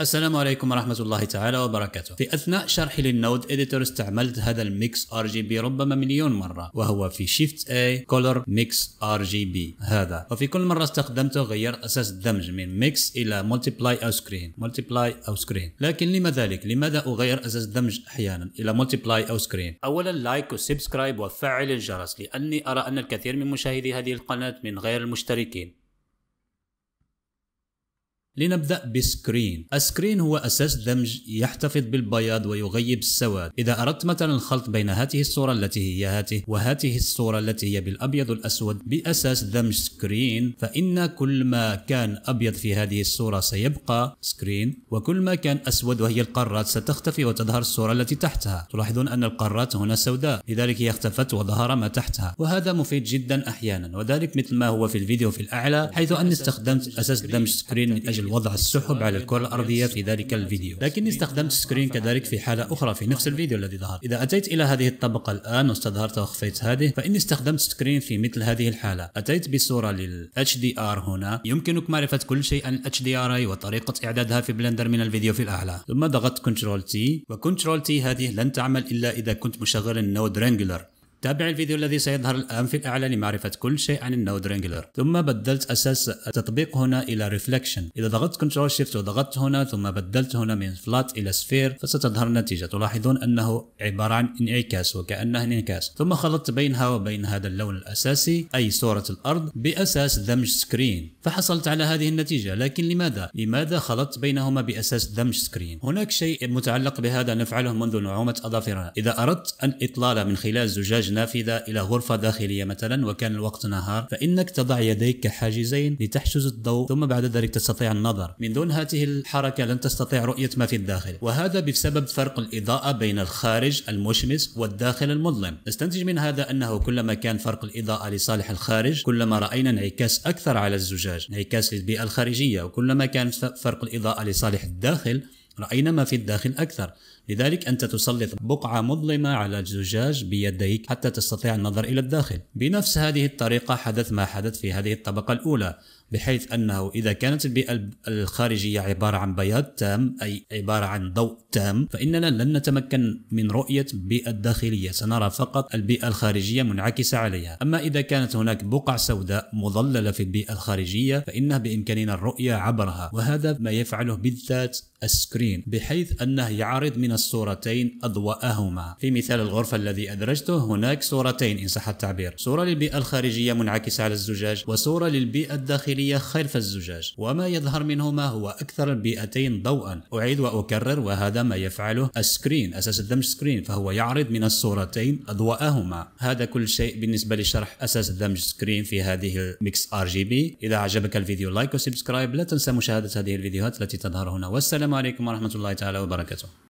السلام عليكم ورحمة الله تعالى وبركاته في أثناء شرحي للنود إديتور استعملت هذا الميكس ار جي بي ربما مليون مرة وهو في شيفت A كولر ميكس ار جي بي هذا وفي كل مرة استخدمته غير أساس الدمج من ميكس إلى مولتيبلاي أو سكرين مولتيبلاي أو سكرين لكن لما ذلك لماذا أغير أساس الدمج أحيانا إلى مولتيبلاي أو سكرين أولا لايك وسبسكرايب وفعل الجرس لأني أرى أن الكثير من مشاهدي هذه القناة من غير المشتركين لنبدأ بسكرين السكرين هو أساس دمج يحتفظ بالبياض ويغيب السواد إذا أردت مثلا الخلط بين هذه الصورة التي هي هاته وهذه الصورة التي هي بالأبيض والأسود بأساس دمج سكرين فإن كل ما كان أبيض في هذه الصورة سيبقى سكرين وكل ما كان أسود وهي القارات ستختفي وتظهر الصورة التي تحتها تلاحظون أن القارات هنا سوداء لذلك هي اختفت وظهر ما تحتها وهذا مفيد جدا أحيانا وذلك مثل ما هو في الفيديو في الأعلى حيث أني استخدمت أساس دمج سكرين من أجل وضع السحب على الكرة الأرضية في ذلك الفيديو لكني استخدمت سكرين كذلك في حالة أخرى في نفس الفيديو الذي ظهر إذا أتيت إلى هذه الطبقة الآن واستظهرت وخفيت هذه فإني استخدمت سكرين في مثل هذه الحالة أتيت بصورة لل HDR هنا يمكنك معرفة كل شيء عن HDRI وطريقة إعدادها في بلندر من الفيديو في الأعلى ثم ضغطت كنترول تي وكنترول تي هذه لن تعمل إلا إذا كنت مشغل النود رانجلر تابع الفيديو الذي سيظهر الآن في الأعلى لمعرفة كل شيء عن النود رينجلر ثم بدلت أساس التطبيق هنا إلى Reflection إذا ضغطت Ctrl Shift وضغطت هنا ثم بدلت هنا من Flat إلى Sphere فستظهر النتيجة تلاحظون أنه عبارة عن انعكاس وكأنه انعكاس ثم خلطت بينها وبين هذا اللون الأساسي أي صورة الأرض بأساس دمج سكرين فحصلت على هذه النتيجة لكن لماذا؟ لماذا خلطت بينهما بأساس دمج سكرين؟ هناك شيء متعلق بهذا نفعله منذ نعومة أظافرنا إذا أردت أن إطلالة من خلال زجاج تحتاج نافذة إلى غرفة داخلية مثلا وكان الوقت نهار فإنك تضع يديك كحاجزين لتحجز الضوء ثم بعد ذلك تستطيع النظر من دون هذه الحركة لن تستطيع رؤية ما في الداخل وهذا بسبب فرق الإضاءة بين الخارج المشمس والداخل المظلم نستنتج من هذا أنه كلما كان فرق الإضاءة لصالح الخارج كلما رأينا انعكاس أكثر على الزجاج انعكاس للبيئة الخارجية وكلما كان فرق الإضاءة لصالح الداخل رأينا ما في الداخل أكثر لذلك أنت تسلط بقعة مظلمة على الزجاج بيديك حتى تستطيع النظر إلى الداخل بنفس هذه الطريقة حدث ما حدث في هذه الطبقة الأولى بحيث أنه إذا كانت البيئة الخارجية عبارة عن بياض تام أي عبارة عن ضوء تام فإننا لن نتمكن من رؤية البيئة الداخلية سنرى فقط البيئة الخارجية منعكسة عليها أما إذا كانت هناك بقع سوداء مظللة في البيئة الخارجية فإنها بإمكاننا الرؤية عبرها وهذا ما يفعله بالذات السكرين بحيث أنه يعرض من الصورتين أضواءهما في مثال الغرفة الذي أدرجته هناك صورتين إن صح التعبير صورة للبيئة الخارجية منعكسة على الزجاج وصورة للبيئة الداخلية خلف الزجاج وما يظهر منهما هو أكثر البيئتين ضوءا أعيد وأكرر وهذا ما يفعله السكرين أساس الدمج سكرين فهو يعرض من الصورتين أضواءهما هذا كل شيء بالنسبة لشرح أساس الدمج سكرين في هذه الميكس ار جي بي إذا عجبك الفيديو لايك وسبسكرايب لا تنسى مشاهدة هذه الفيديوهات التي تظهر هنا والسلام عليكم ورحمة الله تعالى وبركاته